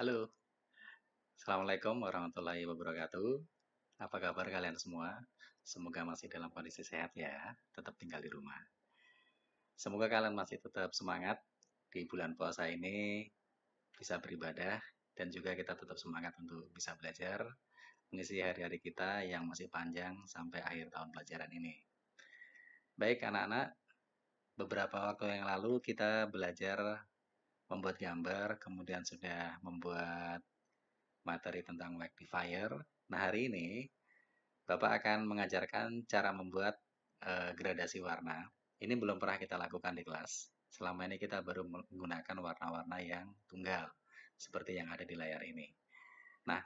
Halo, Assalamualaikum warahmatullahi wabarakatuh. Apa kabar kalian semua? Semoga masih dalam kondisi sehat ya, tetap tinggal di rumah. Semoga kalian masih tetap semangat di bulan puasa ini, bisa beribadah, dan juga kita tetap semangat untuk bisa belajar, mengisi hari-hari kita yang masih panjang sampai akhir tahun pelajaran ini. Baik anak-anak, beberapa waktu yang lalu kita belajar membuat gambar, kemudian sudah membuat materi tentang rectifier. Nah, hari ini Bapak akan mengajarkan cara membuat e, gradasi warna. Ini belum pernah kita lakukan di kelas. Selama ini kita baru menggunakan warna-warna yang tunggal, seperti yang ada di layar ini. Nah,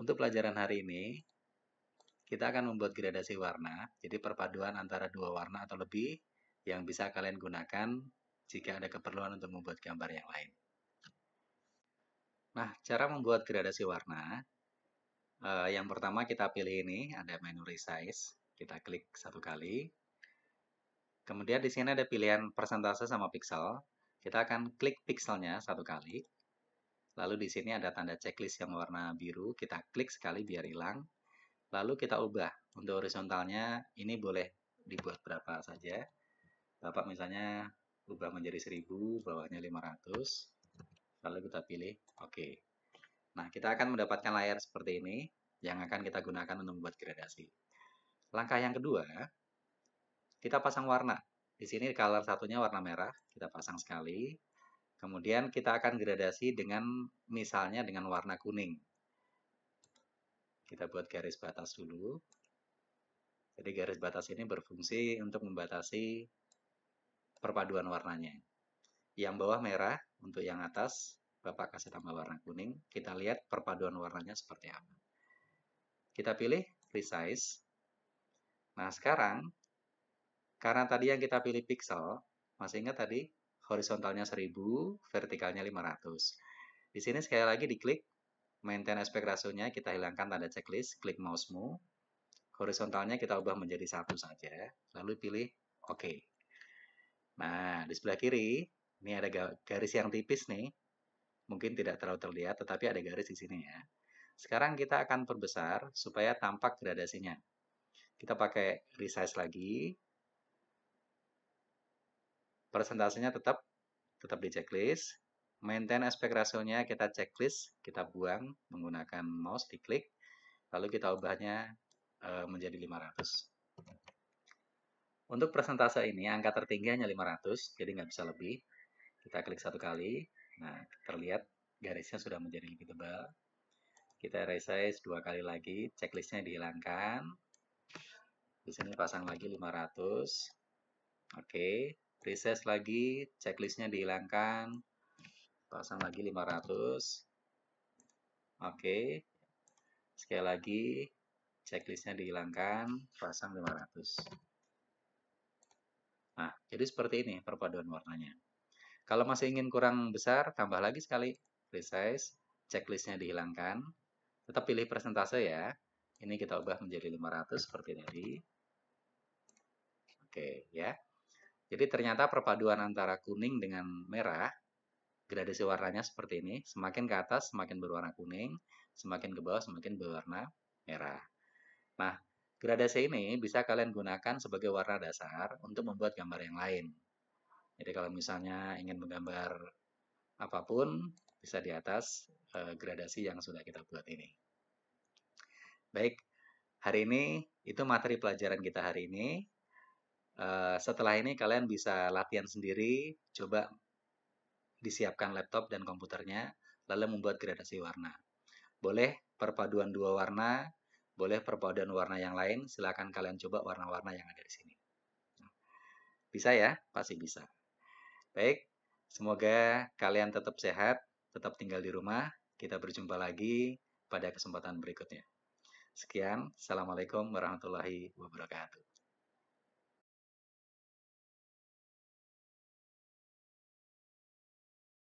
untuk pelajaran hari ini, kita akan membuat gradasi warna, jadi perpaduan antara dua warna atau lebih yang bisa kalian gunakan jika ada keperluan untuk membuat gambar yang lain. Nah, cara membuat gradasi warna, eh, yang pertama kita pilih ini, ada menu resize, kita klik satu kali. Kemudian di sini ada pilihan persentase sama pixel, kita akan klik pixelnya satu kali. Lalu di sini ada tanda checklist yang warna biru, kita klik sekali biar hilang. Lalu kita ubah, untuk horizontalnya ini boleh dibuat berapa saja. Bapak misalnya ubah menjadi 1000, bawahnya 500, lalu kita pilih oke Nah, kita akan mendapatkan layar seperti ini yang akan kita gunakan untuk membuat gradasi. Langkah yang kedua, kita pasang warna. Di sini color satunya warna merah, kita pasang sekali. Kemudian kita akan gradasi dengan misalnya dengan warna kuning. Kita buat garis batas dulu. Jadi garis batas ini berfungsi untuk membatasi perpaduan warnanya. Yang bawah merah, untuk yang atas, Bapak kasih tambah warna kuning. Kita lihat perpaduan warnanya seperti apa. Kita pilih resize. Nah, sekarang, karena tadi yang kita pilih pixel, masih ingat tadi horizontalnya 1000, vertikalnya 500. Di sini sekali lagi diklik maintain ratio rasionya, kita hilangkan tanda checklist, klik mouse-mu. Horizontalnya kita ubah menjadi satu saja, lalu pilih OK. Nah, di sebelah kiri, ini ada garis yang tipis nih. Mungkin tidak terlalu terlihat, tetapi ada garis di sini ya. Sekarang kita akan perbesar supaya tampak gradasinya. Kita pakai resize lagi. Persentasenya tetap tetap di checklist. Maintain aspect rasionya kita checklist, kita buang menggunakan mouse, diklik. Lalu kita ubahnya eh, menjadi 500. Untuk persentase ini, angka tertinggi hanya 500, jadi nggak bisa lebih. Kita klik satu kali. Nah, terlihat garisnya sudah menjadi lebih tebal. Kita resize dua kali lagi, checklistnya dihilangkan. Di sini pasang lagi 500. Oke, resize lagi, checklistnya dihilangkan. Pasang lagi 500. Oke, sekali lagi, checklistnya dihilangkan, pasang 500. Jadi seperti ini perpaduan warnanya. Kalau masih ingin kurang besar, tambah lagi sekali resize, checklistnya dihilangkan. Tetap pilih persentase ya. Ini kita ubah menjadi 500 seperti tadi. Oke ya. Jadi ternyata perpaduan antara kuning dengan merah, gradasi warnanya seperti ini. Semakin ke atas, semakin berwarna kuning. Semakin ke bawah, semakin berwarna merah. Nah, Gradasi ini bisa kalian gunakan sebagai warna dasar untuk membuat gambar yang lain. Jadi kalau misalnya ingin menggambar apapun, bisa di atas eh, gradasi yang sudah kita buat ini. Baik, hari ini itu materi pelajaran kita hari ini. Eh, setelah ini kalian bisa latihan sendiri, coba disiapkan laptop dan komputernya, lalu membuat gradasi warna. Boleh perpaduan dua warna, boleh perpaduan warna yang lain, silahkan kalian coba warna-warna yang ada di sini. Bisa ya? Pasti bisa. Baik, semoga kalian tetap sehat, tetap tinggal di rumah. Kita berjumpa lagi pada kesempatan berikutnya. Sekian, Assalamualaikum warahmatullahi wabarakatuh.